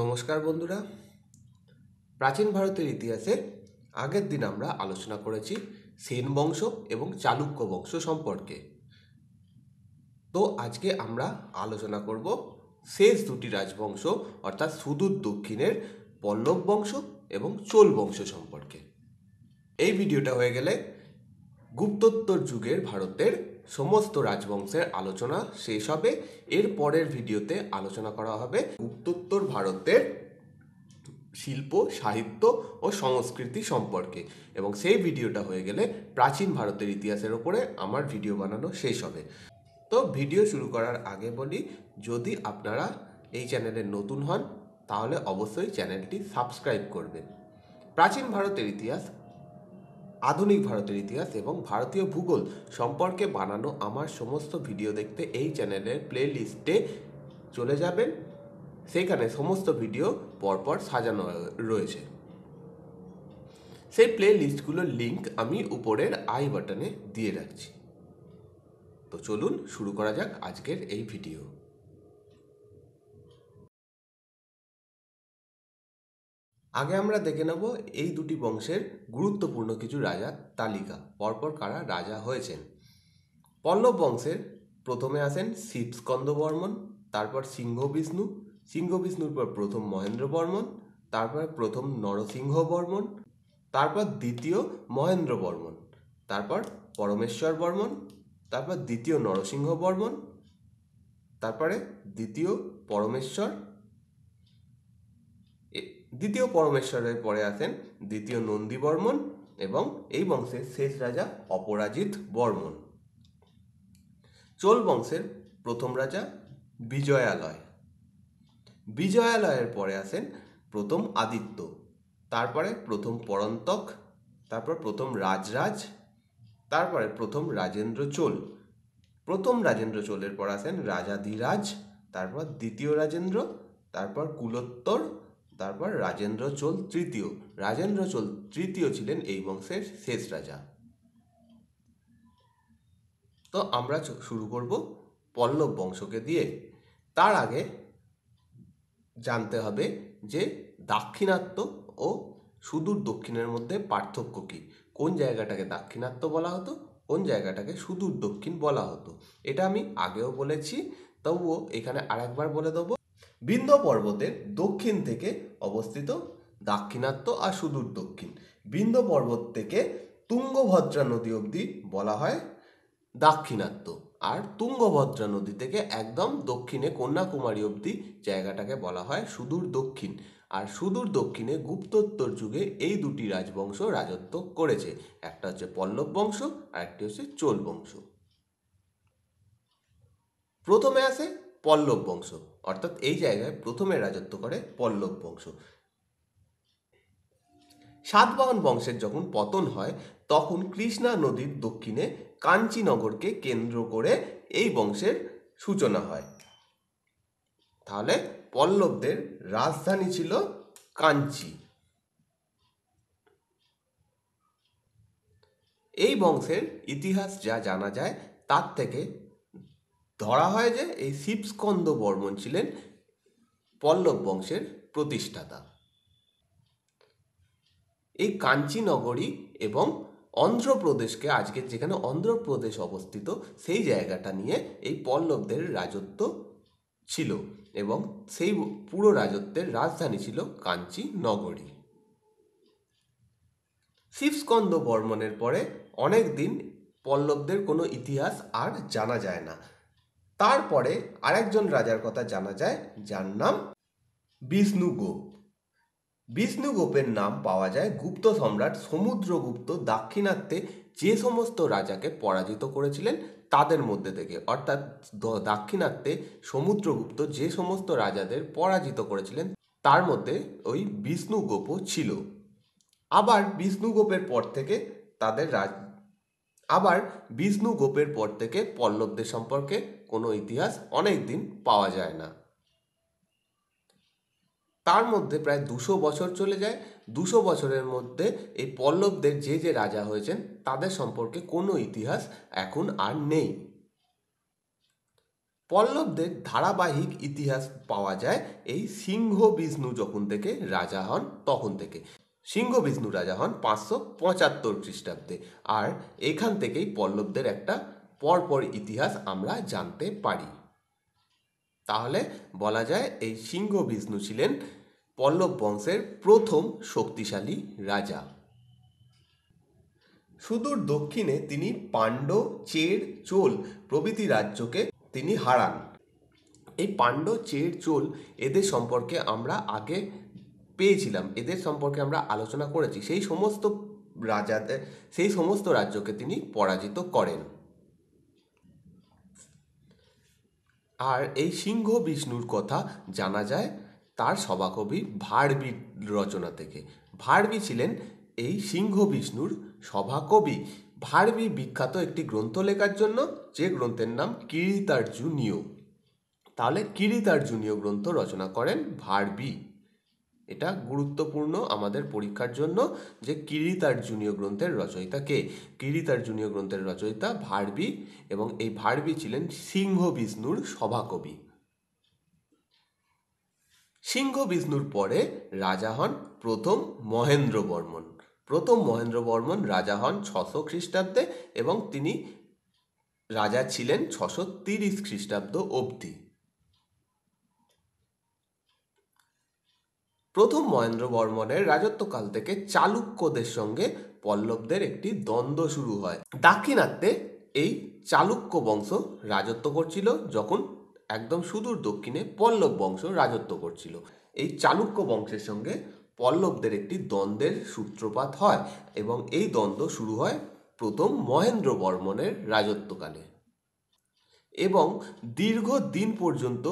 নমস্কার বন্ধুরা প্রাচীন ভারতের ইতিহাসে আগের দিন আমরা আলোচনা করেছি সেন বংশ এবং চালুক্য বংশ সম্পর্কে তো আজকে আমরা আলোচনা করব শেষ দুটি রাজবংশ অর্থাৎ সুদূর দক্ষিণের পল্লব বংশ এবং চোল বংশ সম্পর্কে এই ভিডিওটা হয়ে গেলে গুপ্তোত্তর যুগের ভারতের সমস্ত রাজবংশের আলোচনা শেষ হবে এর পরের ভিডিওতে আলোচনা করা হবে উত্তোত্তর ভারতের শিল্প সাহিত্য ও সংস্কৃতি সম্পর্কে এবং সেই ভিডিওটা হয়ে গেলে প্রাচীন ভারতের ইতিহাসের ওপরে আমার ভিডিও বানানো শেষ হবে তো ভিডিও শুরু করার আগে বলি যদি আপনারা এই চ্যানেলে নতুন হন তাহলে অবশ্যই চ্যানেলটি সাবস্ক্রাইব করবেন প্রাচীন ভারতের ইতিহাস আধুনিক ভারতের ইতিহাস এবং ভারতীয় ভূগোল সম্পর্কে বানানো আমার সমস্ত ভিডিও দেখতে এই চ্যানেলের প্লে লিস্টে চলে যাবেন সেখানে সমস্ত ভিডিও পরপর সাজানো রয়েছে সেই প্লে লিস্টগুলোর লিঙ্ক আমি উপরের আই বাটনে দিয়ে রাখছি তো চলুন শুরু করা যাক আজকের এই ভিডিও আগে আমরা দেখে নেব এই দুটি বংশের গুরুত্বপূর্ণ কিছু রাজার তালিকা পরপর কারা রাজা হয়েছেন পল্লব বংশের প্রথমে আসেন শিবস্কন্দ বর্মন তারপর সিংহ বিষ্ণু সিংহ বিষ্ণুর পর প্রথম মহেন্দ্র বর্মন তারপর প্রথম নরসিংহ বর্মন তারপর দ্বিতীয় মহেন্দ্র বর্মন তারপর পরমেশ্বর বর্মন তারপর দ্বিতীয় নরসিংহ বর্মন তারপরে দ্বিতীয় পরমেশ্বর দ্বিতীয় পরমেশ্বরের পরে আসেন দ্বিতীয় নন্দী বর্মন এবং এই বংশের শেষ রাজা অপরাজিত বর্মন চোল বংশের প্রথম রাজা বিজয়ালয় বিজয়ালয়ের পরে আসেন প্রথম আদিত্য তারপরে প্রথম পরন্তক তারপর প্রথম রাজরাজ তারপরে প্রথম রাজেন্দ্র চোল প্রথম রাজেন্দ্র চোলের পর আসেন রাজাধিরাজ তারপর দ্বিতীয় রাজেন্দ্র তারপর কুলোত্তর তারপর রাজেন্দ্র চোল তৃতীয় রাজেন্দ্র চোল তৃতীয় ছিলেন এই বংশের শেষ রাজা তো আমরা শুরু করব পল্লব বংশকে দিয়ে তার আগে জানতে হবে যে দাক্ষিণাত্য ও সুদূর দক্ষিণের মধ্যে পার্থক্য কি কোন জায়গাটাকে দাক্ষিণাত্য বলা হতো কোন জায়গাটাকে সুদূর দক্ষিণ বলা হতো এটা আমি আগেও বলেছি তবুও এখানে আরেকবার বলে দেবো বিন্ধ্য পর্বতের দক্ষিণ থেকে অবস্থিত দাক্ষিণাত্য আর সুদূর দক্ষিণ বিন্ধ্য পর্বত থেকে তুঙ্গভদ্রা নদী অবধি বলা হয় দাক্ষিণাত্য আর তুঙ্গভদ্রা নদী থেকে একদম দক্ষিণে কন্যাকুমারী অবধি জায়গাটাকে বলা হয় সুদূর দক্ষিণ আর সুদূর দক্ষিণে গুপ্তোত্তর যুগে এই দুটি রাজবংশ রাজত্ব করেছে একটা হচ্ছে পল্লব বংশ আর একটি হচ্ছে চোল বংশ প্রথমে আছে পল্লব বংশ অর্থাৎ এই জায়গায় প্রথমে রাজত্ব করে পল্লব বংশ সাতবাহন বংশের যখন পতন হয় তখন কৃষ্ণা নদীর দক্ষিণে কাঞ্চিনগরকে কেন্দ্র করে এই বংশের সূচনা হয় তাহলে পল্লবদের রাজধানী ছিল কাঞ্চি এই বংশের ইতিহাস যা জানা যায় তার থেকে ধরা হয় যে এই শিবস্কন্দ বর্মন ছিলেন পল্লব বংশের প্রতিষ্ঠাতা এই কাঞ্চি নগরী এবং অন্ধ্রপ্রদেশকে আজকে যেখানে অন্ধ্রপ্রদেশ অবস্থিত সেই জায়গাটা নিয়ে এই পল্লবদের রাজত্ব ছিল এবং সেই পুরো রাজত্বের রাজধানী ছিল কাঞ্চি নগরী শিবস্কন্দ বর্মনের পরে অনেক দিন পল্লবদের কোনো ইতিহাস আর জানা যায় না তারপরে আরেকজন রাজার কথা জানা যায় যার নাম বিষ্ণু গোপ বিষ্ণু গোপের নাম পাওয়া যায় গুপ্ত সম্রাট সমুদ্রগুপ্ত দাক্ষিণাত্যে যে সমস্ত রাজাকে পরাজিত করেছিলেন তাদের মধ্যে থেকে অর্থাৎ দাক্ষিণাত্যে সমুদ্রগুপ্ত যে সমস্ত রাজাদের পরাজিত করেছিলেন তার মধ্যে ওই বিষ্ণু গোপও ছিল আবার বিষ্ণু গোপের পর থেকে তাদের রাজ আবার বিষ্ণু গোপের পর থেকে পল্লবদের সম্পর্কে কোনো ইতিহাস অনেক দিন পাওয়া যায় না তার মধ্যে প্রায় দুশো বছর চলে যায় দুশো বছরের মধ্যে এই পল্লবদের যে যে রাজা হয়েছেন তাদের সম্পর্কে কোনো ইতিহাস এখন আর নেই পল্লবদের ধারাবাহিক ইতিহাস পাওয়া যায় এই সিংহ বিষ্ণু যখন থেকে রাজা হন তখন থেকে সিংহ বিষ্ণু রাজা হন পাঁচশো পঁচাত্তর খ্রিস্টাব্দে আর এখান থেকেই পল্লবদের একটা পরপর ইতিহাস আমরা জানতে পারি তাহলে বলা যায় এই সিংহ বিষ্ণু ছিলেন পল্লব বংশের প্রথম শক্তিশালী রাজা সুদূর দক্ষিণে তিনি পাণ্ড চের চোল প্রভৃতি রাজ্যকে তিনি হারান এই পাণ্ড চের চোল এদের সম্পর্কে আমরা আগে পেয়েছিলাম এদের সম্পর্কে আমরা আলোচনা করেছি সেই সমস্ত রাজাদের সেই সমস্ত রাজ্যকে তিনি পরাজিত করেন আর এই সিংহ বিষ্ণুর কথা জানা যায় তার সভাকবি ভারবির রচনা থেকে ভারবি ছিলেন এই সিংহ বিষ্ণুর সভাকবি ভারবি বিখ্যাত একটি গ্রন্থ লেখার জন্য যে গ্রন্থের নাম কিরিতার্জুনীয় তাহলে কিরিতার্জুনীয় গ্রন্থ রচনা করেন ভারবি এটা গুরুত্বপূর্ণ আমাদের পরীক্ষার জন্য যে কিরিতার্জুনীয় গ্রন্থের রচয়িতা কে কিরিতার্জুনীয় গ্রন্থের রচয়িতা ভার্বি এবং এই ভার্বি ছিলেন সিংহ বিষ্ণুর সভাকবি সিংহ বিষ্ণুর পরে রাজা হন প্রথম মহেন্দ্র বর্মন প্রথম মহেন্দ্র বর্মন রাজা হন ছশো খ্রিস্টাব্দে এবং তিনি রাজা ছিলেন ছশো তিরিশ খ্রিস্টাব্দ অবধি প্রথম মহেন্দ্র বর্মনের রাজত্বকাল থেকে চালুক্যদের সঙ্গে পল্লবদের একটি দ্বন্দ্ব শুরু হয় দাক্ষিণাত্যে এই চালুক্য বংশ রাজত্ব করছিল যখন একদম সুদূর দক্ষিণে পল্লব বংশ রাজত্ব করছিল এই চালুক্য বংশের সঙ্গে পল্লবদের একটি দ্বন্দ্বের সূত্রপাত হয় এবং এই দ্বন্দ্ব শুরু হয় প্রথম মহেন্দ্র বর্মনের রাজত্বকালে এবং দীর্ঘ দিন পর্যন্ত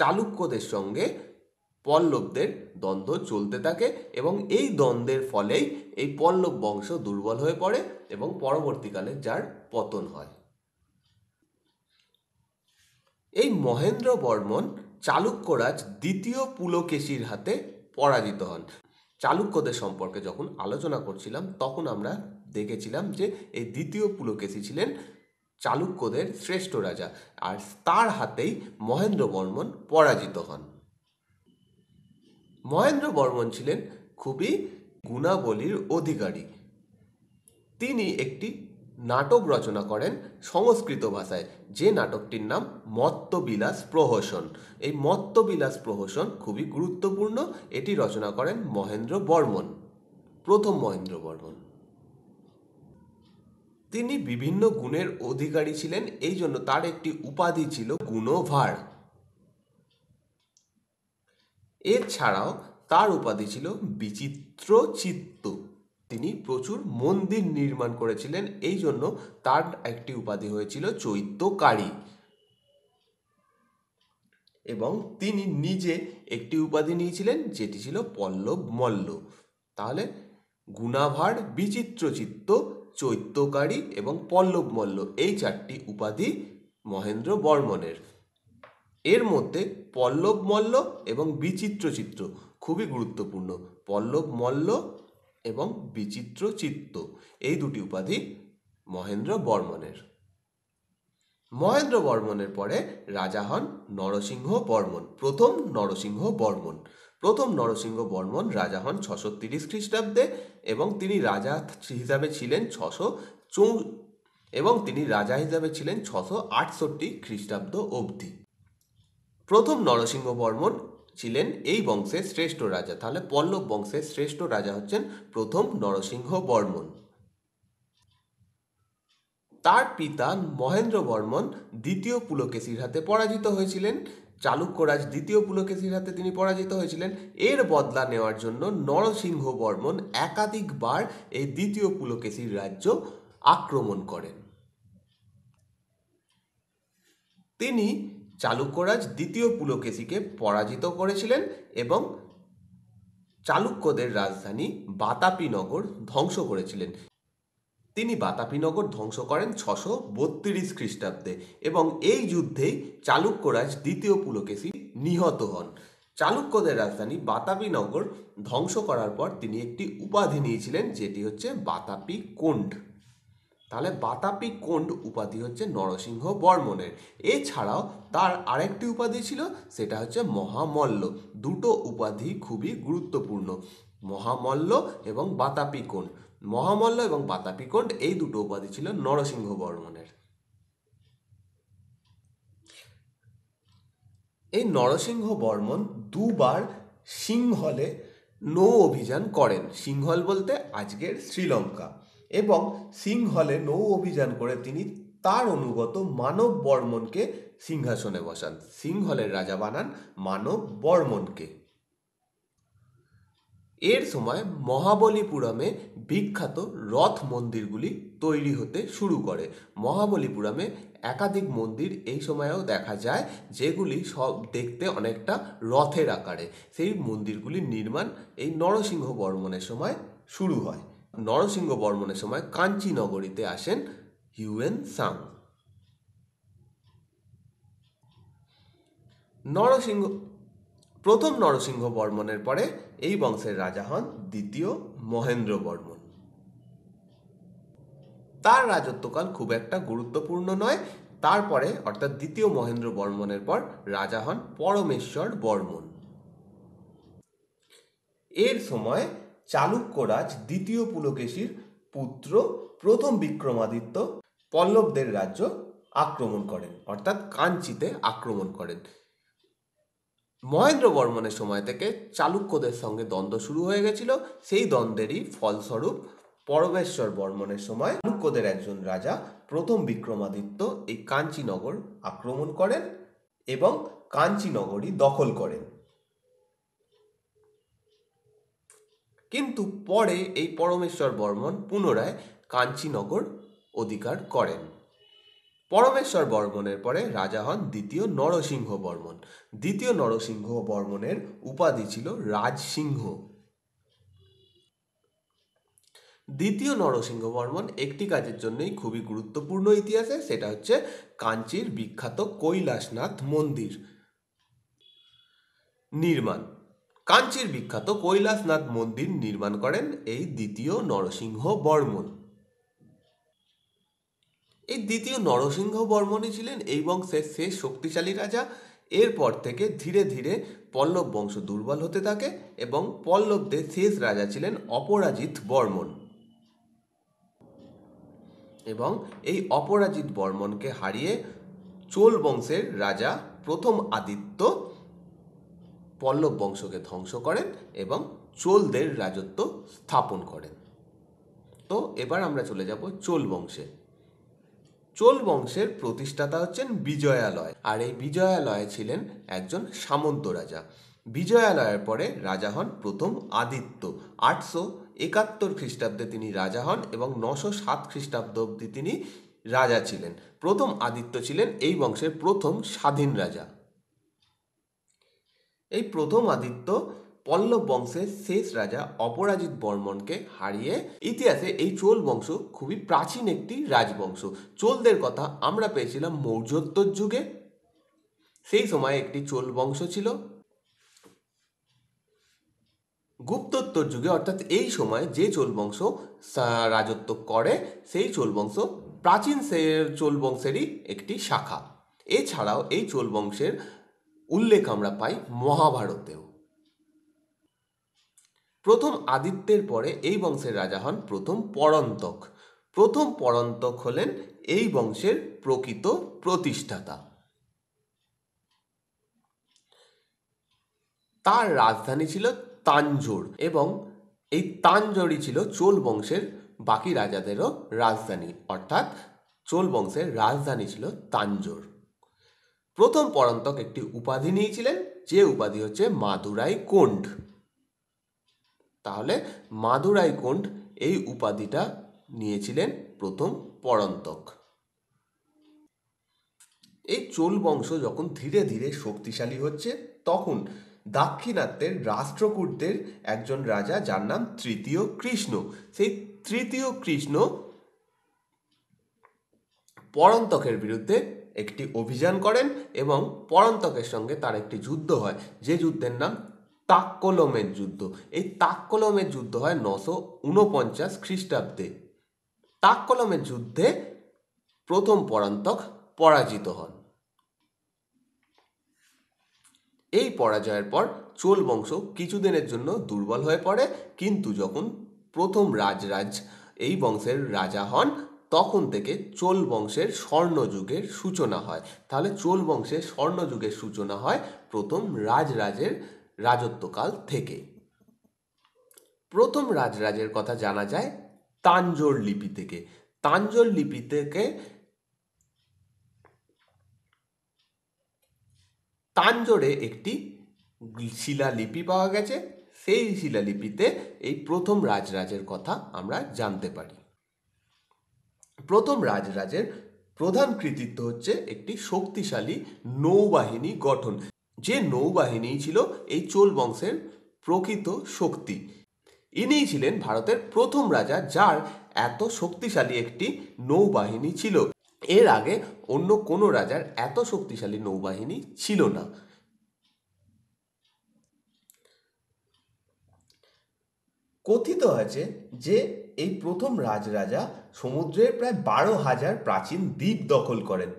চালুক্যদের সঙ্গে পল্লবদের দ্বন্দ্ব চলতে থাকে এবং এই দ্বন্দ্বের ফলেই এই পল্লব বংশ দুর্বল হয়ে পড়ে এবং পরবর্তীকালে যার পতন হয় এই মহেন্দ্র বর্মন চালুক্যরাজ দ্বিতীয় পুলকেশীর হাতে পরাজিত হন চালুক্যদের সম্পর্কে যখন আলোচনা করছিলাম তখন আমরা দেখেছিলাম যে এই দ্বিতীয় পুলকেশী ছিলেন চালুক্যদের শ্রেষ্ঠ রাজা আর তার হাতেই মহেন্দ্র বর্মন পরাজিত হন মহেন্দ্র বর্মন ছিলেন খুবই গুণাবলীর অধিকারী তিনি একটি নাটক রচনা করেন সংস্কৃত ভাষায় যে নাটকটির নাম মত্তবিলাস প্রহসন এই মত্তবিলাস প্রহসন খুবই গুরুত্বপূর্ণ এটি রচনা করেন মহেন্দ্র বর্মন প্রথম মহেন্দ্র বর্মন তিনি বিভিন্ন গুণের অধিকারী ছিলেন এই জন্য তার একটি উপাধি ছিল গুণভার এছাড়াও তার উপাধি ছিল বিচিত্র চিত্ত তিনি প্রচুর মন্দির নির্মাণ করেছিলেন এই জন্য তার একটি উপাধি হয়েছিল চৈত্যকারী এবং তিনি নিজে একটি উপাধি নিয়েছিলেন যেটি ছিল পল্লব মল্ল তাহলে গুণাভার বিচিত্রচিত্ত চৈত্যকারী এবং পল্লব মল্ল এই চারটি উপাধি মহেন্দ্র বর্মনের এর মধ্যে পল্লব মল্ল এবং বিচিত্র চিত্র খুবই গুরুত্বপূর্ণ পল্লব মল্ল এবং বিচিত্র চিত্ত এই দুটি উপাধি মহেন্দ্র বর্মনের মহেন্দ্র বর্মনের পরে রাজা হন নরসিংহ বর্মন প্রথম নরসিংহ বর্মন প্রথম নরসিংহ বর্মন রাজা হন ছশো তিরিশ খ্রিস্টাব্দে এবং তিনি রাজা হিসাবে ছিলেন ছশো চৌ এবং তিনি রাজা হিসাবে ছিলেন ছশো আটষট্টি খ্রিস্টাব্দ অবধি প্রথম নরসিংহ বর্মন ছিলেন এই বংশের শ্রেষ্ঠ রাজা তাহলে পল্লব বংশের শ্রেষ্ঠ রাজা হচ্ছেন প্রথম নরসিংহ বর্মন তার পিতা মহেন্দ্র বর্মন দ্বিতীয় পুলকেশীর হাতে পরাজিত হয়েছিলেন চালুক্যরাজ দ্বিতীয় পুলকেশীর হাতে তিনি পরাজিত হয়েছিলেন এর বদলা নেওয়ার জন্য নরসিংহ বর্মন একাধিকবার এই দ্বিতীয় পুলকেশীর রাজ্য আক্রমণ করেন তিনি চালুক্যরাজ দ্বিতীয় পুলকেশীকে পরাজিত করেছিলেন এবং চালুক্যদের রাজধানী বাতাপিনগর ধ্বংস করেছিলেন তিনি বাতাপিনগর ধ্বংস করেন ছশো বত্রিশ খ্রিস্টাব্দে এবং এই যুদ্ধেই চালুক্যরাজ দ্বিতীয় পুলকেশী নিহত হন চালুক্যদের রাজধানী বাতাপিনগর ধ্বংস করার পর তিনি একটি উপাধি নিয়েছিলেন যেটি হচ্ছে বাতাপি কুণ্ড তাহলে বাতাপি কোণ্ড উপাধি হচ্ছে নরসিংহ বর্মনের এছাড়াও তার আরেকটি উপাধি ছিল সেটা হচ্ছে মহামল্ল দুটো উপাধি খুবই গুরুত্বপূর্ণ মহামল্ল এবং বাতাপি কোণ মহামল্ল এবং বাতাপি কোণ্ড এই দুটো উপাধি ছিল নরসিংহ বর্মনের এই নরসিংহ বর্মন দুবার সিংহলে নৌ অভিযান করেন সিংহল বলতে আজকের শ্রীলঙ্কা এবং সিংহলে নৌ অভিযান করে তিনি তার অনুগত মানব বর্মনকে সিংহাসনে বসান সিংহলের রাজা বানান মানব বর্মনকে এর সময় মহাবলীপুরমে বিখ্যাত রথ মন্দিরগুলি তৈরি হতে শুরু করে মহাবলীপুরমে একাধিক মন্দির এই সময়েও দেখা যায় যেগুলি সব দেখতে অনেকটা রথের আকারে সেই মন্দিরগুলির নির্মাণ এই নরসিংহ বর্মনের সময় শুরু হয় নরসিংহ বর্মনের সময় কাঞ্চি নগরীতে আসেন হিউয়েন সাং নরসিংহ প্রথম নরসিংহ বর্মনের পরে এই বংশের রাজা হন দ্বিতীয় মহেন্দ্র বর্মন তার রাজত্বকাল খুব একটা গুরুত্বপূর্ণ নয় তারপরে অর্থাৎ দ্বিতীয় মহেন্দ্র বর্মনের পর রাজা হন পরমেশ্বর বর্মন এর সময় চালুক্যরাজ দ্বিতীয় পুলকেশীর পুত্র প্রথম বিক্রমাদিত্য পল্লবদের রাজ্য আক্রমণ করেন অর্থাৎ কাঞ্চিতে আক্রমণ করেন মহেন্দ্র বর্মনের সময় থেকে চালুক্যদের সঙ্গে দ্বন্দ্ব শুরু হয়ে গেছিল সেই দ্বন্দ্বেরই ফলস্বরূপ পরমেশ্বর বর্মনের সময় চালুক্যদের একজন রাজা প্রথম বিক্রমাদিত্য এই কাঞ্চিনগর আক্রমণ করেন এবং কাঞ্চিনগরই দখল করেন কিন্তু পরে এই পরমেশ্বর বর্মন পুনরায় কাঞ্চিনগর অধিকার করেন পরমেশ্বর বর্মনের পরে রাজা হন দ্বিতীয় নরসিংহ বর্মন দ্বিতীয় নরসিংহ বর্মনের উপাধি ছিল রাজসিংহ দ্বিতীয় নরসিংহ বর্মন একটি কাজের জন্যই খুবই গুরুত্বপূর্ণ ইতিহাসে সেটা হচ্ছে কাঞ্চির বিখ্যাত কৈলাসনাথ মন্দির নির্মাণ কাঞ্চির বিখ্যাত কৈলাসনাথ মন্দির নির্মাণ করেন এই দ্বিতীয় নরসিংহ বর্মন এই দ্বিতীয় নরসিংহ বর্মনই ছিলেন এই বংশের শেষ শক্তিশালী রাজা এরপর থেকে ধীরে ধীরে পল্লব বংশ দুর্বল হতে থাকে এবং পল্লবদের শেষ রাজা ছিলেন অপরাজিত বর্মন এবং এই অপরাজিত বর্মনকে হারিয়ে চোল বংশের রাজা প্রথম আদিত্য পল্লব বংশকে ধ্বংস করেন এবং চোলদের রাজত্ব স্থাপন করেন তো এবার আমরা চলে যাব চোল বংশে চোল বংশের প্রতিষ্ঠাতা হচ্ছেন বিজয়ালয় আর এই বিজয়ালয় ছিলেন একজন সামন্ত রাজা বিজয়ালয়ের পরে রাজা হন প্রথম আদিত্য আটশো একাত্তর খ্রিস্টাব্দে তিনি রাজা হন এবং নশো সাত খ্রিস্টাব্দ অব্দি তিনি রাজা ছিলেন প্রথম আদিত্য ছিলেন এই বংশের প্রথম স্বাধীন রাজা এই প্রথম আদিত্য পল্লব বংশের শেষ রাজা অপরাজিত বর্মনকে হারিয়ে ইতিহাসে এই চোল বংশ খুবই প্রাচীন একটি রাজবংশ চোলদের কথা আমরা পেয়েছিলাম মৌর্যোত্তর যুগে সেই সময় একটি চোল বংশ ছিল গুপ্তোত্তর যুগে অর্থাৎ এই সময় যে চোল বংশ রাজত্ব করে সেই চোল বংশ প্রাচীন চোল বংশেরই একটি শাখা এছাড়াও এই চোল বংশের উল্লেখ আমরা পাই মহাভারতেও প্রথম আদিত্যের পরে এই বংশের রাজা হন প্রথম পরন্তক প্রথম পরন্তক হলেন এই বংশের প্রকৃত প্রতিষ্ঠাতা তার রাজধানী ছিল তাঞ্জোর এবং এই তাঞ্জোরই ছিল চোল বংশের বাকি রাজাদেরও রাজধানী অর্থাৎ চোল বংশের রাজধানী ছিল তাঞ্জোর প্রথম পরান্তক একটি উপাধি নিয়েছিলেন যে উপাধি হচ্ছে মাদুরাই কোণ্ড তাহলে মাদুরাই কোণ্ড এই উপাধিটা নিয়েছিলেন প্রথম পরান্তক এই চোল বংশ যখন ধীরে ধীরে শক্তিশালী হচ্ছে তখন দাক্ষিণাত্যের রাষ্ট্রকূটদের একজন রাজা যার নাম তৃতীয় কৃষ্ণ সেই তৃতীয় কৃষ্ণ পরন্তকের বিরুদ্ধে একটি অভিযান করেন এবং পরন্তকের সঙ্গে তার একটি যুদ্ধ হয় যে যুদ্ধের নাম তাক্কোলমের যুদ্ধ এই তাক্কোলমের যুদ্ধ হয় নশো ঊনপঞ্চাশ খ্রিস্টাব্দে তাক্কোলমের যুদ্ধে প্রথম পরান্তক পরাজিত হন এই পরাজয়ের পর চোল বংশ কিছুদিনের জন্য দুর্বল হয়ে পড়ে কিন্তু যখন প্রথম রাজরাজ এই বংশের রাজা হন তখন থেকে চোল বংশের স্বর্ণযুগের সূচনা হয় তাহলে চোল বংশের স্বর্ণযুগের সূচনা হয় প্রথম রাজরাজের রাজত্বকাল থেকে প্রথম রাজরাজের কথা জানা যায় তাঞ্জোর লিপি থেকে তাঞ্জোর লিপি থেকে তাঞ্জোরে একটি শিলালিপি পাওয়া গেছে সেই শিলালিপিতে এই প্রথম রাজরাজের কথা আমরা জানতে পারি প্রথম রাজরাজের প্রধান কৃতিত্ব হচ্ছে একটি শক্তিশালী নৌবাহিনী গঠন যে নৌবাহিনী ছিল এই চোল বংশের প্রকৃত শক্তি ইনিই ছিলেন ভারতের প্রথম রাজা যার এত শক্তিশালী একটি নৌবাহিনী ছিল এর আগে অন্য কোনো রাজার এত শক্তিশালী নৌবাহিনী ছিল না কথিত আছে যে এই প্রথম রাজরাজা সমুদ্রের প্রায় বারো হাজার প্রাচীন দ্বীপ দখল করেন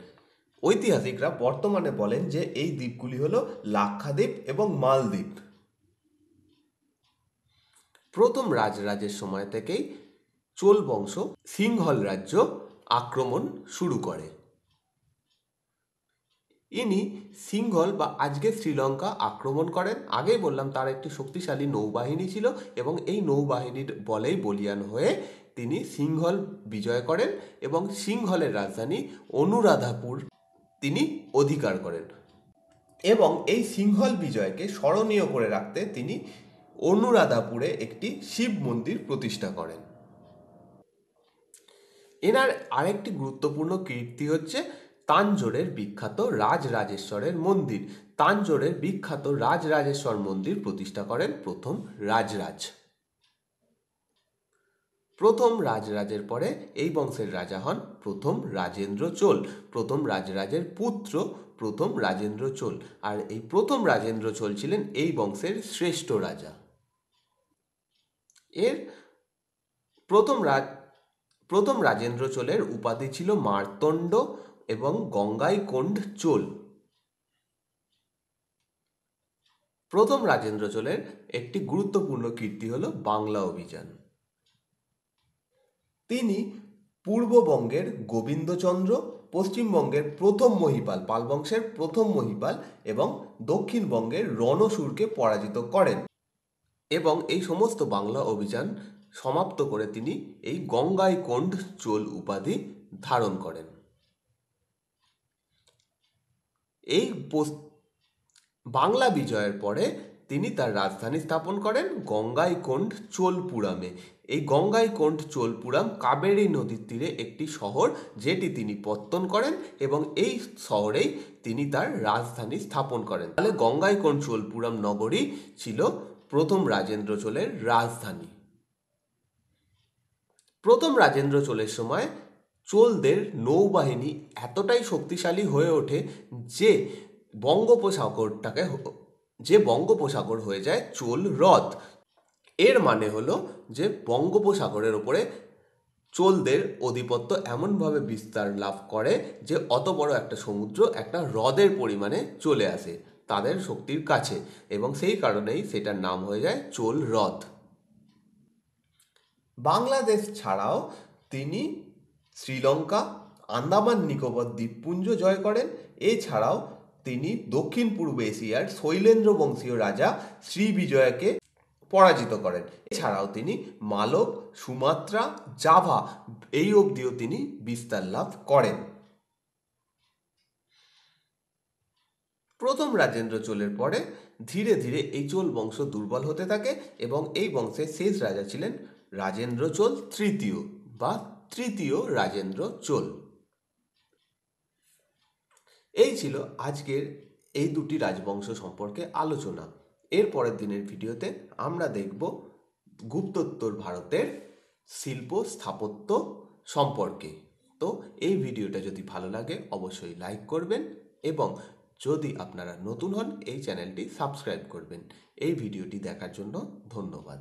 ঐতিহাসিকরা বর্তমানে বলেন যে এই দ্বীপগুলি হল লাক্ষাদ্বীপ এবং মালদ্বীপ প্রথম রাজরাজের সময় থেকেই চোল বংশ সিংহল রাজ্য আক্রমণ শুরু করে ইনি সিংহল বা আজকে শ্রীলঙ্কা আক্রমণ করেন আগেই বললাম তার একটি শক্তিশালী নৌবাহিনী ছিল এবং এই নৌবাহিনীর বলেই বলিয়ান হয়ে তিনি সিংহল বিজয় করেন এবং সিংহলের রাজধানী অনুরাধাপুর তিনি অধিকার করেন এবং এই সিংহল বিজয়কে স্মরণীয় করে রাখতে তিনি অনুরাধাপুরে একটি শিব মন্দির প্রতিষ্ঠা করেন এনার আরেকটি গুরুত্বপূর্ণ কীর্তি হচ্ছে তাঞ্জোরের বিখ্যাত রাজরাজেশ্বরের মন্দির তাঞ্জোরের বিখ্যাত রাজরাজেশ্বর মন্দির প্রতিষ্ঠা করেন প্রথম রাজরাজ প্রথম রাজরাজের পরে এই বংশের রাজা হন প্রথম রাজেন্দ্র চোল প্রথম রাজরাজের পুত্র প্রথম রাজেন্দ্র চোল আর এই প্রথম রাজেন্দ্র চোল ছিলেন এই বংশের শ্রেষ্ঠ রাজা এর প্রথম রাজ প্রথম রাজেন্দ্র চোলের উপাধি ছিল মার্তণ্ড এবং গঙ্গাইকোণ্ড চোল প্রথম রাজেন্দ্র চোলের একটি গুরুত্বপূর্ণ কীর্তি হল বাংলা অভিযান তিনি পূর্ববঙ্গের গোবিন্দচন্দ্র পশ্চিমবঙ্গের প্রথম মহিপাল পাল বংশের প্রথম মহিপাল এবং দক্ষিণবঙ্গের রণসুরকে পরাজিত করেন এবং এই সমস্ত বাংলা অভিযান সমাপ্ত করে তিনি এই গঙ্গাইকোণ্ড চোল উপাধি ধারণ করেন এই বাংলা বিজয়ের পরে তিনি তার রাজধানী স্থাপন করেন গঙ্গাইকোণ্ড চোলপুরামে এই গঙ্গাইকোণ্ড চোলপুরাম কাবেরী নদীর তীরে একটি শহর যেটি তিনি পত্তন করেন এবং এই শহরেই তিনি তার রাজধানী স্থাপন করেন তাহলে গঙ্গাইকোণ্ড চোলপুরাম নগরী ছিল প্রথম রাজেন্দ্র চোলের রাজধানী প্রথম রাজেন্দ্র চোলের সময় চোলদের নৌবাহিনী এতটাই শক্তিশালী হয়ে ওঠে যে বঙ্গোপসাগরটাকে যে বঙ্গোপসাগর হয়ে যায় চোল হ্রদ এর মানে হলো যে বঙ্গোপসাগরের ওপরে চোলদের অধিপত্য এমনভাবে বিস্তার লাভ করে যে অত বড় একটা সমুদ্র একটা হ্রদের পরিমাণে চলে আসে তাদের শক্তির কাছে এবং সেই কারণেই সেটার নাম হয়ে যায় চোল হ্রদ বাংলাদেশ ছাড়াও তিনি শ্রীলঙ্কা আন্দামান নিকোবর দ্বীপপুঞ্জ জয় করেন এছাড়াও তিনি দক্ষিণ পূর্ব এশিয়ার শৈলেন্দ্র বংশীয় রাজা শ্রী বিজয়াকে পরাজিত করেন এছাড়াও তিনি মালব সুমাত্রা জাভা এই অবধিও তিনি বিস্তার লাভ করেন প্রথম রাজেন্দ্র চোলের পরে ধীরে ধীরে এই চোল বংশ দুর্বল হতে থাকে এবং এই বংশের শেষ রাজা ছিলেন রাজেন্দ্র চোল তৃতীয় বা তৃতীয় রাজেন্দ্র চোল এই ছিল আজকের এই দুটি রাজবংশ সম্পর্কে আলোচনা এর পরের দিনের ভিডিওতে আমরা দেখব গুপ্তোত্তর ভারতের শিল্প স্থাপত্য সম্পর্কে তো এই ভিডিওটা যদি ভালো লাগে অবশ্যই লাইক করবেন এবং যদি আপনারা নতুন হন এই চ্যানেলটি সাবস্ক্রাইব করবেন এই ভিডিওটি দেখার জন্য ধন্যবাদ